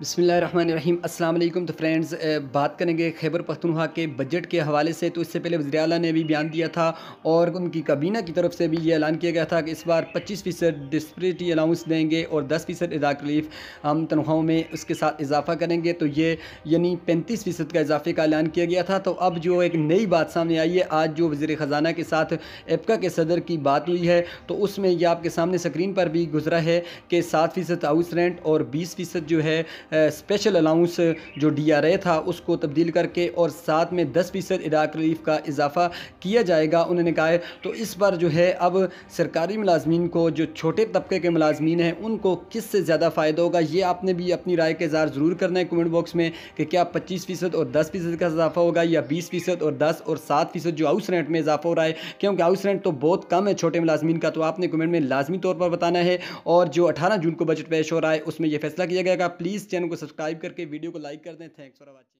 बसमिल तो फ्रेंड्स बात करेंगे खैबर पख्तनख्वा के बजट के हवाले से तो इससे पहले वजी ने भी बयान दिया था और उनकी काबीना की तरफ से भी ये ऐलान किया गया था कि इस बार पच्चीस फ़ीसद डिस्प्रिटी अलाउंस देंगे और दस फ़ीसद इजाक रिलीफ हम तनख्वाहों में उसके साथ इजाफा करेंगे तो ये यानी पैंतीस फ़ीसद का इजाफे का ऐलान किया गया था तो अब जो एक नई बात सामने आई है आज जो वज़ी ख़जाना के साथ एपका के सदर की बात हुई है तो उसमें यह आपके सामने स्क्रीन पर भी गुजरा है कि सात फ़ीसद हाउस रेंट और बीस फ़ीसद जो है स्पेशल अलाउंस जो डी आर ए था उसको तब्दील करके और साथ में दस फ़ीसद इराक रिलीफ का इजाफा किया जाएगा उन्होंने कहा तो इस बार जो है अब सरकारी मुलाजमीन को जो छोटे तबके के मुलाजमीन हैं उनको किस से ज़्यादा फ़ायदा होगा ये आपने भी अपनी राय का इजहार ज़रूर करना है कमेंट बॉक्स में कि क्या पच्चीस फ़ीसद और दस फ़ीसद का इजाफा होगा या बीस फ़ीसद और दस और सात फ़ीसद जो हाउस रेंट में इजाफा हो रहा है क्योंकि हाउस रेंट तो बहुत कम है छोटे मुलाजमीन का तो आपने कमेंट में लाजमी तौर पर बताना है और जो अठारह जून को बजट पेश हो रहा है उसमें यह फैसला किया गया प्लीज़ चैनल को सब्सक्राइब करके वीडियो को लाइक कर दें थैंक्स फॉर वॉचिंग